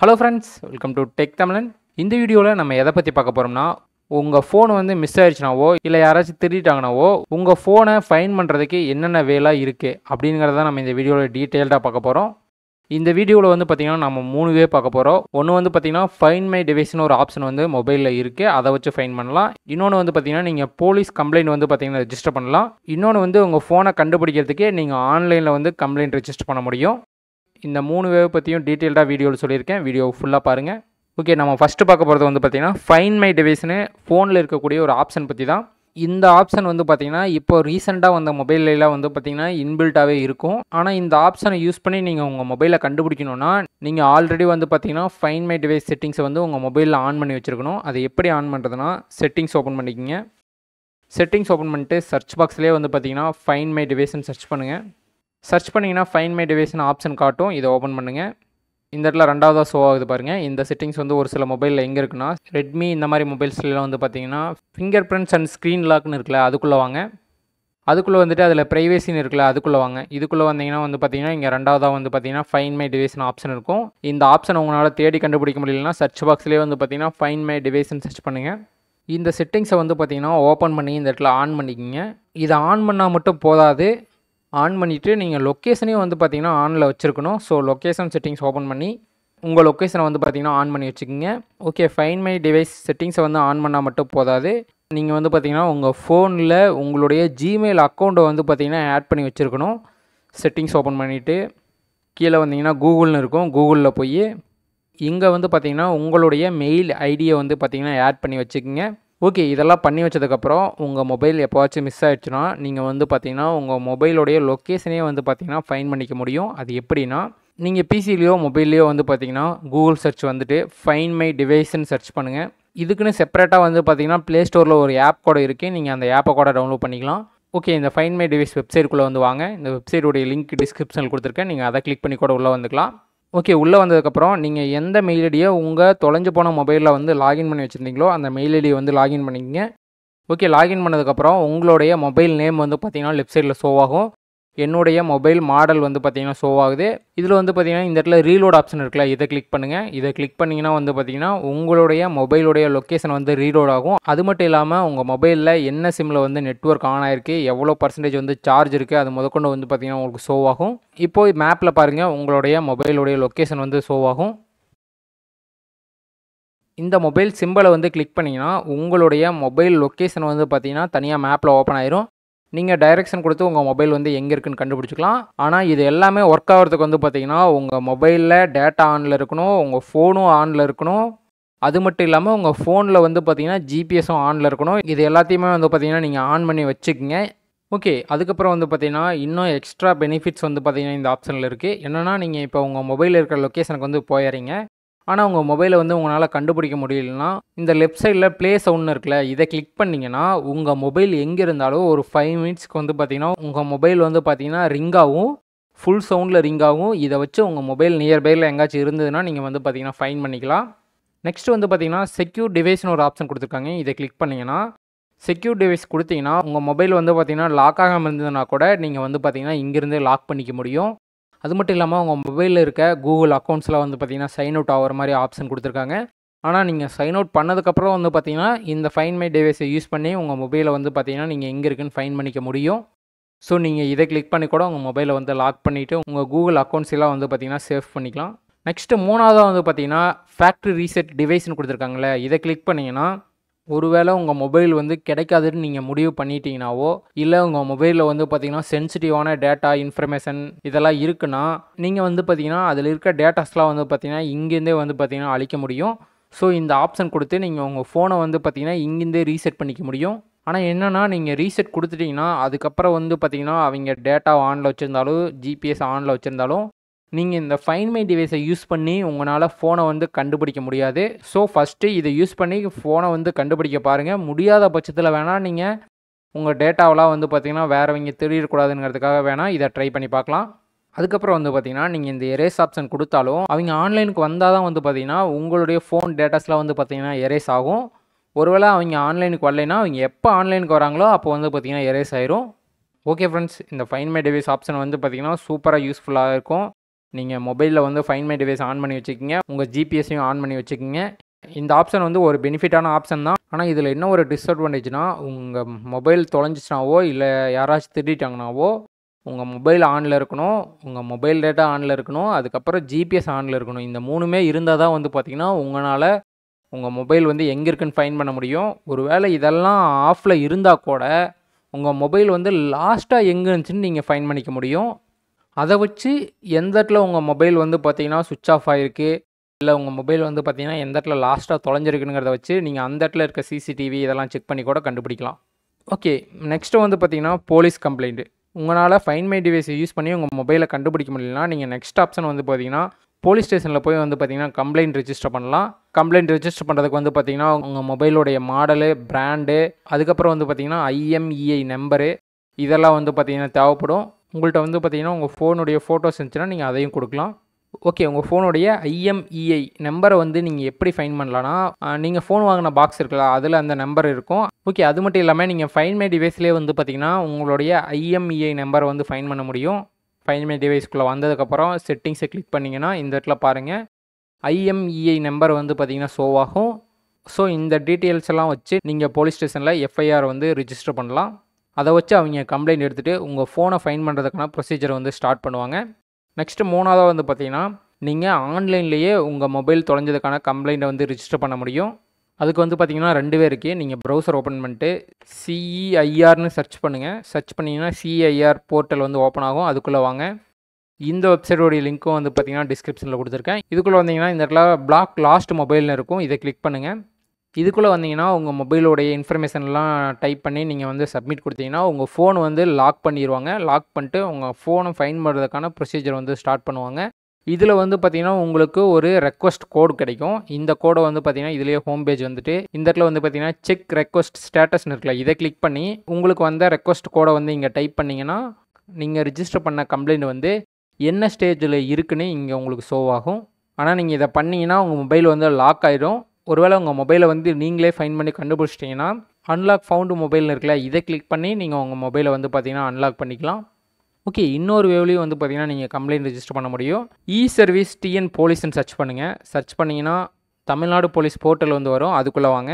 hello friends welcome to tech Tamizhan இந்த வீடியோவில் நம்ம எதை பற்றி பார்க்க போகிறோம்னா உங்கள் ஃபோன் வந்து மிஸ் ஆயிடுச்சுனாவோ இல்லை யாராச்சும் திருடிட்டாங்கனாவோ உங்கள் ஃபோனை ஃபைன் பண்ணுறதுக்கு என்னென்ன வேலை இருக்குது அப்படிங்கிறத நம்ம இந்த வீடியோவில் டீட்டெயில்டாக பார்க்க போகிறோம் இந்த வீடியோவில் வந்து பார்த்திங்கன்னா நம்ம மூணு வே பார்க்க போகிறோம் ஒன்று வந்து பார்த்திங்கன்னா ஃபைன் மை டிவைஸ்னு ஒரு ஆப்ஷன் வந்து மொபைலில் இருக்குது அதை வச்சு ஃபைன் பண்ணலாம் இன்னொன்று வந்து பார்த்திங்கன்னா நீங்கள் போலீஸ் கம்ப்ளைண்ட் வந்து பார்த்திங்கன்னா ரிஜிஸ்டர் பண்ணலாம் இன்னொன்று வந்து உங்கள் ஃபோனை கண்டுபிடிக்கிறதுக்கே நீங்கள் ஆன்லைனில் வந்து கம்ப்ளைண்ட் ரெஜிஸ்டர் பண்ண முடியும் இந்த மூணு வேவ் பற்றியும் டீட்டெயில்டாக வீடியோவில் சொல்லியிருக்கேன் வீடியோ ஃபுல்லாக பாருங்கள் ஓகே நம்ம ஃபஸ்ட்டு பார்க்க போகிறது வந்து பார்த்திங்கன்னா ஃபைன் மை டிவைஸ்னு ஃபோனில் இருக்கக்கூடிய ஒரு ஆப்ஷன் பற்றி தான் இந்த ஆப்ஷன் வந்து பார்த்திங்கன்னா இப்போ ரீசெண்டாக வந்த மொபைல்லாம் வந்து பார்த்திங்கன்னா இன்பில்ட்டாகவே இருக்கும் ஆனால் இந்த ஆப்ஷனை யூஸ் பண்ணி நீங்கள் உங்கள் மொபைலை கண்டுபிடிக்கணும்னா நீங்கள் ஆல்ரெடி வந்து பார்த்திங்கன்னா ஃபைன் மை டிவைஸ் செட்டிங்ஸை வந்து உங்கள் மொபைலில் ஆன் பண்ணி வச்சுருக்கணும் அதை எப்படி ஆன் பண்ணுறதுனா செட்டிங்ஸ் ஓப்பன் பண்ணிக்கிங்க செட்டிங்ஸ் ஓப்பன் பண்ணிட்டு சர்ச் பாக்ஸ்லேயே வந்து பார்த்திங்கன்னா ஃபைன் மை டிவைஸ்னு சர்ச் பண்ணுங்கள் சர்ச் பண்ணிங்கன்னா ஃபைன் மை டிவைஸ்னு ஆப்ஷன் காட்டும் இதை ஓப்பன் பண்ணுங்கள் இந்த இடத்துல ரெண்டாவதாக ஷோ ஆகுது பாருங்கள் இந்த செட்டிங்ஸ் வந்து ஒரு சில மொபைலில் எங்கே இருக்குன்னா ரெட்மி இந்த மாதிரி மொபைல்ஸ்லாம் வந்து பார்த்தீங்கன்னா ஃபிங்கர் பிரிண்ட்ஸ் அண்ட் ஸ்க்ரீன் லாக்னு இருக்குல்ல அதுக்குள்ளே வாங்க அதுக்குள்ளே வந்துட்டு அதில் ப்ரைவேசின்னு இருக்குல்ல அதுக்குள்ளே வாங்க இதுக்குள்ளே வந்தீங்கன்னா வந்து பார்த்தீங்கன்னா இங்கே ரெண்டாவதாக வந்து பார்த்தீங்கன்னா ஃபைன் மை டிவைஸ்னு ஆப்ஷன் இருக்கும் இந்த ஆப்ஷன் உங்களால் தேடி கண்டுபிடிக்க முடியலன்னா சர்ச் பாக்ஸ்லேயே வந்து பார்த்தீங்கன்னா ஃபைன் மை டிவைஸ்னு சர்ச் பண்ணுங்கள் இந்த செட்டிங்ஸை வந்து பார்த்தீங்கன்னா ஓப்பன் பண்ணி இந்த இடத்துல ஆன் பண்ணிக்கிங்க இதை ஆன் பண்ணால் மட்டும் போதாது ஆன் பண்ணிவிட்டு நீங்கள் லொக்கேஷனையும் வந்து பார்த்திங்கன்னா ஆனில் வச்சுருக்கணும் ஸோ லொக்கேஷன் செட்டிங்ஸ் ஓப்பன் பண்ணி உங்கள் லொக்கேஷனை வந்து பார்த்திங்கன்னா ஆன் பண்ணி வச்சுக்கோங்க ஓகே ஃபைன் மை டிவைஸ் செட்டிங்ஸை வந்து ஆன் பண்ணால் மட்டும் போதாது நீங்கள் வந்து பார்த்திங்கன்னா உங்கள் ஃபோனில் உங்களுடைய ஜிமெயில் அக்கௌண்ட்டை வந்து பார்த்திங்கன்னா ஆட் பண்ணி வச்சுருக்கணும் செட்டிங்ஸ் ஓப்பன் பண்ணிவிட்டு கீழே வந்தீங்கன்னா கூகுள்னு இருக்கும் கூகுளில் போய் இங்கே வந்து பார்த்திங்கன்னா உங்களுடைய மெயில் ஐடியை வந்து பார்த்திங்கன்னா ஆட் பண்ணி வச்சுக்கோங்க ஓகே இதெல்லாம் பண்ணி வச்சதுக்கப்புறம் உங்கள் மொபைல் எப்போவாச்சும் மிஸ் ஆகிடுச்சுன்னா நீங்கள் வந்து பார்த்தீங்கன்னா உங்கள் மொபைலோடைய லொக்கேஷனே வந்து பார்த்தீங்கன்னா ஃபைன் பண்ணிக்க முடியும் அது எப்படின்னா நீங்கள் பிசிலேயோ மொபைல்லையோ வந்து பார்த்தீங்கன்னா கூகுள் சர்ச் வந்துட்டு ஃபைன் மை டிவைஸ்ன்னு சர்ச் பண்ணுங்கள் இதுக்குன்னு செப்பரேட்டாக வந்து பார்த்தீங்கன்னா ப்ளே ஸ்டோரில் ஒரு ஆப் கூட இருக்குது நீங்கள் அந்த ஆப்பை கூட டவுன்லோட் பண்ணிக்கலாம் ஓகே இந்த ஃபைன் மை டிவைஸ் வெப்சைட்டுக்குள்ளே வந்து வாங்க இந்த வெப்சைட்டுடைய லிங்க் டிஸ்கிரிப்ஷனில் கொடுத்துருக்கேன் நீங்கள் அதை கிளிக் பண்ணி கூட உள்ளே வந்துக்கலாம் ஓகே உள்ளே வந்ததுக்கப்புறம் நீங்கள் எந்த மெயில் ஐடியை உங்கள் தொலைஞ்சு போன மொபைலில் வந்து லாகின் பண்ணி வச்சுருந்தீங்களோ அந்த மெயில் ஐடியை வந்து லாகின் பண்ணிக்கிங்க ஓகே லாகின் பண்ணதுக்கப்புறம் உங்களுடைய மொபைல் நேம் வந்து பார்த்தீங்கன்னா லெஃப்ட் சைடில் ஷோ ஆகும் என்னுடைய மொபைல் மாடல் வந்து பார்த்திங்கன்னா ஷோ ஆகுது இதில் வந்து பார்த்திங்கன்னா இந்த இடத்துல ரீலோட் ஆப்ஷன் இருக்குல்ல இதை கிளிக் பண்ணுங்கள் இதை கிளிக் பண்ணிங்கன்னா வந்து பார்த்திங்கன்னா உங்களுடைய மொபைலுடைய லொக்கேஷன் வந்து ரீலோட் ஆகும் அது மட்டும் இல்லாமல் உங்கள் மொபைலில் என்ன சிம்மில் வந்து நெட்ஒர்க் ஆன் ஆயிருக்கு எவ்வளோ பர்சன்டேஜ் வந்து சார்ஜ் இருக்குது அது முதற்கொண்டு வந்து பார்த்திங்கன்னா உங்களுக்கு ஷோ ஆகும் இப்போது மேப்பில் பாருங்கள் உங்களுடைய மொபைலுடைய லொக்கேஷன் வந்து ஷோ ஆகும் இந்த மொபைல் சிம்பிளை வந்து கிளிக் பண்ணிங்கன்னா உங்களுடைய மொபைல் லொக்கேஷன் வந்து பார்த்திங்கன்னா தனியாக மேப்பில் ஓப்பன் ஆயிரும் நீங்கள் டைரெக்ஷன் கொடுத்து உங்கள் மொபைல் வந்து எங்கே இருக்குன்னு கண்டுபிடிச்சிக்கலாம் ஆனால் இது எல்லாமே ஒர்க் ஆகிறதுக்கு வந்து பார்த்தீங்கன்னா உங்கள் மொபைலில் டேட்டா ஆனில் இருக்கணும் உங்கள் ஃபோனும் ஆனில் இருக்கணும் அது மட்டும் இல்லாமல் உங்கள் ஃபோனில் வந்து பார்த்தீங்கன்னா ஜிபிஎஸும் ஆனில் இருக்கணும் இது எல்லாத்தையுமே வந்து பார்த்தீங்கன்னா நீங்கள் ஆன் பண்ணி வச்சுக்கோங்க ஓகே அதுக்கப்புறம் வந்து பார்த்தீங்கன்னா இன்னும் எக்ஸ்ட்ரா பெனிஃபிட்ஸ் வந்து பார்த்தீங்கன்னா இந்த ஆப்ஷனில் இருக்குது என்னென்னா நீங்கள் இப்போ உங்கள் மொபைலில் இருக்கிற லொக்கேஷனுக்கு வந்து போயிடுறீங்க ஆனால் உங்கள் மொபைலை வந்து உங்களால் கண்டுபிடிக்க முடியலன்னா இந்த லெஃப்ட் சைடில் ப்ளே சவுண்ட்னு இருக்குல்ல இதை கிளிக் பண்ணிங்கன்னா உங்கள் மொபைல் எங்கே இருந்தாலும் ஒரு ஃபைவ் மினிட்ஸ்க்கு வந்து பார்த்தீங்கன்னா உங்கள் மொபைல் வந்து பார்த்தீங்கன்னா ரிங்காகவும் ஃபுல் சவுண்டில் ரிங்காகவும் இதை வச்சு உங்கள் மொபைல் நியர்பையில் எங்கேயாச்சும் இருந்ததுன்னா நீங்கள் வந்து பார்த்தீங்கன்னா ஃபைன் பண்ணிக்கலாம் நெக்ஸ்ட் வந்து பார்த்தீங்கன்னா செக்யூர் டிவைஸ்னு ஒரு ஆப்ஷன் கொடுத்துருக்காங்க இதை கிளிக் பண்ணிங்கன்னா செக்யூர் டிவைஸ் கொடுத்தீங்கன்னா உங்கள் மொபைல் வந்து பார்த்தீங்கன்னா லாக் ஆகாமல் இருந்ததுன்னா கூட நீங்கள் வந்து பார்த்தீங்கன்னா இங்கேருந்தே லாக் பண்ணிக்க முடியும் அது மட்டும் இல்லாமல் உங்கள் மொபைலில் இருக்க கூகுள் அக்கௌண்ட்ஸில் வந்து பார்த்திங்கன்னா சைன் அவுட் ஆகிற மாதிரி ஆப்ஷன் கொடுத்துருக்காங்க ஆனால் நீங்கள் சைன் அவுட் பண்ணதுக்கப்புறம் வந்து பார்த்திங்கன்னா இந்த ஃபைன் மை டிவைஸை யூஸ் பண்ணி உங்கள் மொபைலை வந்து பார்த்திங்கன்னா நீங்கள் எங்கே இருக்குன்னு ஃபைன் பண்ணிக்க முடியும் ஸோ நீங்கள் இதை கிளிக் பண்ணி கூட உங்கள் மொபைலை வந்து லாக் பண்ணிவிட்டு உங்கள் கூகுள் அக்கௌண்ட்ஸ்லாம் வந்து பார்த்திங்கன்னா சேவ் பண்ணிக்கலாம் நெக்ஸ்ட்டு மூணாவதாக வந்து பார்த்திங்கன்னா ஃபேக்ட்ரி ரீசெட் டிவைஸ்னு கொடுத்துருக்காங்களே இதை கிளிக் பண்ணிங்கன்னா ஒருவேளை உங்கள் மொபைல் வந்து கிடைக்காதுன்னு நீங்கள் முடிவு பண்ணிட்டீங்கனாவோ இல்லை உங்கள் மொபைலில் வந்து பார்த்தீங்கன்னா சென்சிட்டிவான டேட்டா இன்ஃபர்மேஷன் இதெல்லாம் இருக்குன்னா நீங்கள் வந்து பார்த்தீங்கன்னா அதில் இருக்க டேட்டாஸ்லாம் வந்து பார்த்தீங்கன்னா இங்கேருந்தே வந்து பார்த்தீங்கன்னா அழிக்க முடியும் ஸோ இந்த ஆப்ஷன் கொடுத்து நீங்கள் உங்கள் ஃபோனை வந்து பார்த்தீங்கன்னா இங்கேருந்தே ரீசெட் பண்ணிக்க முடியும் ஆனால் என்னென்னா நீங்கள் ரீசெட் கொடுத்துட்டிங்கன்னா அதுக்கப்புறம் வந்து பார்த்தீங்கன்னா அவங்க டேட்டா ஆனில் வச்சுருந்தாலும் ஜிபிஎஸ் ஆனில் வச்சுருந்தாலும் நீங்கள் இந்த ஃபைன் மை டிவைஸை யூஸ் பண்ணி உங்களால் ஃபோனை வந்து கண்டுபிடிக்க முடியாது ஸோ ஃபஸ்ட்டு இதை யூஸ் பண்ணி ஃபோனை வந்து கண்டுபிடிக்க பாருங்கள் முடியாத பட்சத்தில் வேணால் நீங்கள் உங்கள் டேட்டாவெலாம் வந்து பார்த்திங்கன்னா வேறவங்க திருடக்கூடாதுங்கிறதுக்காக வேணால் இதை ட்ரை பண்ணி பார்க்கலாம் அதுக்கப்புறம் வந்து பார்த்திங்கன்னா நீங்கள் இந்த எரேஸ் ஆப்ஷன் கொடுத்தாலும் அவங்க ஆன்லைனுக்கு வந்தால் தான் வந்து பார்த்திங்கன்னா உங்களுடைய ஃபோன் டேட்டாஸ்லாம் வந்து பார்த்திங்கன்னா எரேஸ் ஆகும் ஒருவேளை அவங்க ஆன்லைனுக்கு வரலைன்னா அவங்க எப்போ ஆன்லைனுக்கு வராங்களோ அப்போ வந்து பார்த்திங்கன்னா எரேஸ் ஆயிரும் ஓகே ஃப்ரெண்ட்ஸ் இந்த ஃபைன் மை டிவைஸ் ஆப்ஷன் வந்து பார்த்திங்கன்னா சூப்பராக யூஸ்ஃபுல்லாக இருக்கும் நீங்கள் மொபைலில் வந்து ஃபைன் மை டிவைஸ் ஆன் பண்ணி வச்சுக்கிங்க உங்கள் ஜிபிஎஸையும் ஆன் பண்ணி வச்சுக்கிங்க இந்த ஆப்ஷன் வந்து ஒரு பெனிஃபிட்டான ஆப்ஷன் தான் ஆனால் இதில் என்ன ஒரு டிஸ்அட்வான்டேஜ்னா உங்கள் மொபைல் தொலைஞ்சிச்சினாவோ இல்லை யாராச்சும் திருடிட்டாங்கனாவோ உங்கள் மொபைல் ஆனில் இருக்கணும் உங்கள் மொபைல் டேட்டா ஆனில் இருக்கணும் அதுக்கப்புறம் ஜிபிஎஸ் ஆனில் இருக்கணும் இந்த மூணுமே இருந்தால் தான் வந்து பார்த்திங்கன்னா உங்களால் உங்கள் மொபைல் வந்து எங்கே இருக்குன்னு ஃபைன் பண்ண முடியும் ஒருவேளை இதெல்லாம் ஆஃபில் இருந்தால் கூட உங்கள் மொபைல் வந்து லாஸ்ட்டாக எங்கே இருந்துச்சுன்னு நீங்கள் ஃபைன் பண்ணிக்க முடியும் அதை வச்சு எந்த இடத்துல உங்கள் மொபைல் வந்து பார்த்தீங்கன்னா சுவிச் ஆஃப் ஆகிருக்கு இல்லை உங்கள் மொபைல் வந்து பார்த்தீங்கன்னா எந்த இடத்துல லாஸ்ட்டாக தொலைஞ்சிருக்குங்கிறத வச்சு நீங்கள் அந்த இடத்துல இருக்க சிசிடிவி இதெல்லாம் செக் பண்ணி கூட கண்டுபிடிக்கலாம் ஓகே நெக்ஸ்ட்டு வந்து பார்த்தீங்கன்னா போலீஸ் கம்ப்ளைண்ட்டு உங்களால் ஃபைன் மை டிவைஸை யூஸ் பண்ணி உங்கள் மொபைலை கண்டுபிடிக்க முடியலன்னா நீங்கள் நெக்ஸ்ட் ஆப்ஷன் வந்து பார்த்தீங்கன்னா போலீஸ் ஸ்டேஷனில் போய் வந்து பார்த்தீங்கன்னா கம்ப்ளைண்ட் ரிஜிஸ்டர் பண்ணலாம் கம்ப்ளைண்ட் ரிஜிஸ்டர் பண்ணுறதுக்கு வந்து பார்த்தீங்கன்னா உங்கள் மொபைலுடைய மாடலு பிராண்டு அதுக்கப்புறம் வந்து பார்த்தீங்கன்னா ஐஎம்இஐ நம்பரு e இதெல்லாம் வந்து பார்த்தீங்கன்னா தேவைப்படும் உங்கள்கிட்ட வந்து பார்த்திங்கன்னா உங்கள் ஃபோனுடைய ஃபோட்டோஸ் இருந்துச்சுன்னா நீங்கள் அதையும் கொடுக்கலாம் ஓகே உங்கள் ஃபோனுடைய ஐஎம்இஐ நம்பரை வந்து நீங்கள் எப்படி ஃபைன் பண்ணலான்னா நீங்கள் ஃபோன் வாங்கின பாக்ஸ் இருக்குல்ல அதில் அந்த நம்பர் இருக்கும் ஓகே அது மட்டும் இல்லாமல் நீங்கள் ஃபைன் மை டிவைஸ்லேயே வந்து பார்த்திங்கன்னா உங்களுடைய ஐஎம்இஐ நம்பரை e வந்து ஃபைன் பண்ண முடியும் ஃபைன் மை டிவைஸ்க்குள்ளே வந்ததுக்கப்புறம் செட்டிங்ஸை கிளிக் பண்ணிங்கன்னா இந்த இடத்துல பாருங்கள் ஐஎம்இஐ நம்பர் வந்து பார்த்திங்கன்னா ஷோ ஆகும் ஸோ இந்த டீட்டெயில்ஸ் எல்லாம் வச்சு நீங்கள் போலீஸ் ஸ்டேஷனில் எஃப்ஐஆர் வந்து ரிஜிஸ்டர் பண்ணலாம் அதை வச்சு அவங்க கம்ப்ளைண்ட் எடுத்துகிட்டு உங்கள் ஃபோனை ஃபைன் பண்ணுறதுக்கான ப்ரொசீஜரை வந்து ஸ்டார்ட் பண்ணுவாங்க நெக்ஸ்ட்டு மூணாவதாக வந்து பார்த்திங்கன்னா நீங்கள் ஆன்லைன்லேயே உங்கள் மொபைல் தொலைஞ்சதுக்கான கம்ப்ளைண்ட்டை வந்து ரிஜிஸ்டர் பண்ண முடியும் அதுக்கு வந்து பார்த்திங்கன்னா ரெண்டு பேருக்கு நீங்கள் ப்ரௌசர் ஓப்பன் பண்ணிட்டு சிஇஐஆர்னு e சர்ச் பண்ணுங்கள் சர்ச் பண்ணிங்கன்னா சிஐஆர் போர்ட்டல் e வந்து ஓப்பன் ஆகும் அதுக்குள்ளே வாங்க இந்த வெப்சைட்டோடைய லிங்க்கும் வந்து பார்த்திங்கன்னா டிஸ்கிரிப்ஷனில் கொடுத்துருக்கேன் இதுக்குள்ளே வந்தீங்கன்னா இந்த இடத்துல பிளாக் லாஸ்ட் மொபைல்னு இருக்கும் இதை கிளிக் பண்ணுங்கள் இதுக்குள்ளே வந்தீங்கன்னா உங்கள் மொபைலோடைய இன்ஃபர்மேஷன்லாம் டைப் பண்ணி நீங்கள் வந்து சப்மிட் கொடுத்தீங்கன்னா உங்கள் ஃபோன் வந்து லாக் பண்ணிடுவாங்க லாக் பண்ணிட்டு உங்கள் ஃபோனை ஃபைன் பண்ணுறதுக்கான ப்ரொசீஜர் வந்து ஸ்டார்ட் பண்ணுவாங்க இதில் வந்து பார்த்தீங்கன்னா உங்களுக்கு ஒரு ரெக்வஸ்ட் கோடு கிடைக்கும் இந்த கோடை வந்து பார்த்தீங்கன்னா இதிலே ஹோம் பேஜ் வந்துட்டு இந்த இடத்துல வந்து பார்த்தீங்கன்னா செக் ரெக்வஸ்ட் ஸ்டேட்டஸ்னு இருக்கல இதை கிளிக் பண்ணி உங்களுக்கு வந்த ரெக்வஸ்ட் கோடை வந்து இங்கே டைப் பண்ணிங்கன்னா நீங்கள் ரிஜிஸ்டர் பண்ண கம்ப்ளைண்ட் வந்து என்ன ஸ்டேஜில் இருக்குன்னு இங்கே உங்களுக்கு ஷோ ஆகும் ஆனால் நீங்கள் இதை பண்ணிங்கன்னா உங்கள் மொபைல் வந்து லாக் ஆகிடும் ஒருவேளை உங்கள் மொபைலை வந்து நீங்களே ஃபைன் பண்ணி கண்டுபிடிச்சிட்டிங்கன்னா அன்லாக் ஃபவுண்டு மொபைல்னு இருக்குல்ல இதை கிளிக் பண்ணி நீங்கள் உங்கள் மொபைலை வந்து பார்த்தீங்கன்னா அன்லாக் பண்ணிக்கலாம் ஓகே இன்னொரு வேவ்லேயும் வந்து பார்த்தீங்கன்னா நீங்கள் கம்ப்ளைண்ட் ரிஜிஸ்டர் பண்ண முடியும் இ சர்வீஸ் டிஎன் போலீஸ்ன்னு சர்ச் பண்ணுங்கள் சர்ச் பண்ணிங்கன்னா தமிழ்நாடு போலீஸ் போர்ட்டல் வந்து வரும் அதுக்குள்ளே வாங்க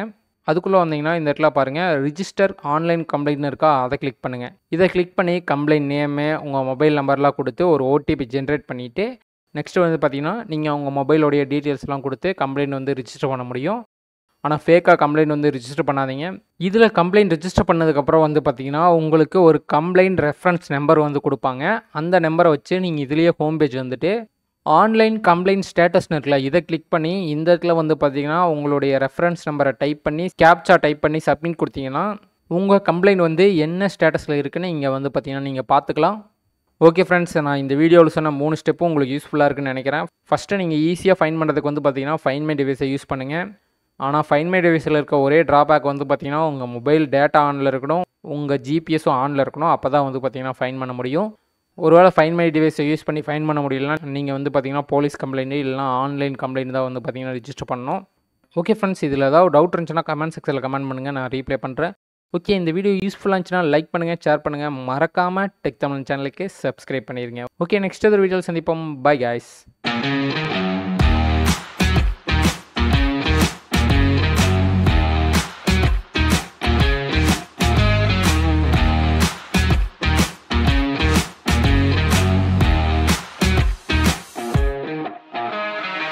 அதுக்குள்ளே வந்தீங்கன்னா இந்த இடத்துல பாருங்கள் ரிஜிஸ்டர் ஆன்லைன் கம்ப்ளைண்ட்னு இருக்கா அதை கிளிக் பண்ணுங்கள் இதை கிளிக் பண்ணி கம்ப்ளைண்ட் நேமு உங்கள் மொபைல் நம்பர்லாம் கொடுத்து ஒரு ஓடிபி ஜென்ரேட் பண்ணிவிட்டு நெக்ஸ்ட்டு வந்து பார்த்திங்கன்னா நீங்கள் உங்கள் மொபைலோடைய டீட்டெயில்ஸ்லாம் கொடுத்து கம்ப்ளைண்ட் வந்து ரிஜிஸ்டர் பண்ண முடியும் ஆனால் ஃபேக்காக கம்ப்ளைண்ட் வந்து ரிஜிஸ்டர் பண்ணாதீங்க இதில் கம்ப்ளைண்ட் ரிஜிஸ்டர் பண்ணதுக்கப்புறம் வந்து பார்த்திங்கன்னா உங்களுக்கு ஒரு கம்ப்ளைண்ட் ரெஃபரன்ஸ் நம்பர் வந்து கொடுப்பாங்க அந்த நம்பரை வச்சு நீங்கள் இதுலேயே ஹோம் பேஜ் வந்துட்டு ஆன்லைன் கம்ப்ளைண்ட் ஸ்டேட்டஸ்னு இருக்கல இதை கிளிக் பண்ணி இந்த இதில் வந்து பார்த்திங்கன்னா உங்களுடைய ரெஃபரன்ஸ் நம்பரை டைப் பண்ணி கேப்சா டைப் பண்ணி சப்மிட் கொடுத்தீங்கன்னா உங்கள் கம்ப்ளைண்ட் வந்து என்ன ஸ்டேட்டஸில் இருக்குன்னு இங்கே வந்து பார்த்திங்கன்னா நீங்கள் பார்த்துக்கலாம் ஓகே ஃப்ரெண்ட்ஸ் நான் இந்த வீடியோவில் சொன்ன மூணு ஸ்டெப்பும் உங்களுக்கு யூஸ்ஃபுல்லாக இருக்குன்னு நினைக்கிறேன் ஃபஸ்ட்டு நீங்கள் ஈஸியாக ஃபைன் பண்ணுறதுக்கு வந்து பார்த்தீங்கன்னா ஃபைன் மை டிவைஸை யூஸ் பண்ணுங்கள் ஆனால் ஃபைன் மை டிவைஸில் இருக்க ஒரே ட்ராபேக் வந்து பார்த்தீங்கன்னா உங்கள் மொபைல் டேட்டா ஆனில் இருக்கணும் உங்கள் ஜிபிஎஸும் ஆனில் இருக்கணும் அப்போ தான் வந்து பார்த்தீங்கன்னா ஃபைன் பண்ண முடியும் ஒருவேளை ஃபைன் மை டிவைஸை யூஸ் பண்ணி ஃபைன் பண்ண முடியலன்னா நீங்கள் வந்து பார்த்தீங்கன்னா போலீஸ் கம்ப்ளைண்ட் இல்லைனா ஆன்லைன் கம்ப்ளைண்ட் தான் வந்து பார்த்தீங்கன்னா ரிஜிஸ்டர் பண்ணணும் ஓகே ஃப்ரெண்ட்ஸ் இதில் ஏதாவது டவுட் இருந்துச்சுன்னா கமெண்ட் செக்ஷனில் கமெண்ட் பண்ணுங்கள் நான் ரீப்ளை பண்ணுறேன் ஓகே இந்த வீடியோ யூஸ்ஃபுல்லாக இருந்துச்சுன்னா லைக் பண்ணுங்கள் ஷேர் பண்ணுங்கள் மறக்காமல் டெக் தமிழ் சேனலுக்கு சப்ஸ்கிரைப் பண்ணிடுங்க ஓகே நெக்ஸ்ட் ஒரு வீடியோவில் சந்திப்போம் பாய் காய்ஸ்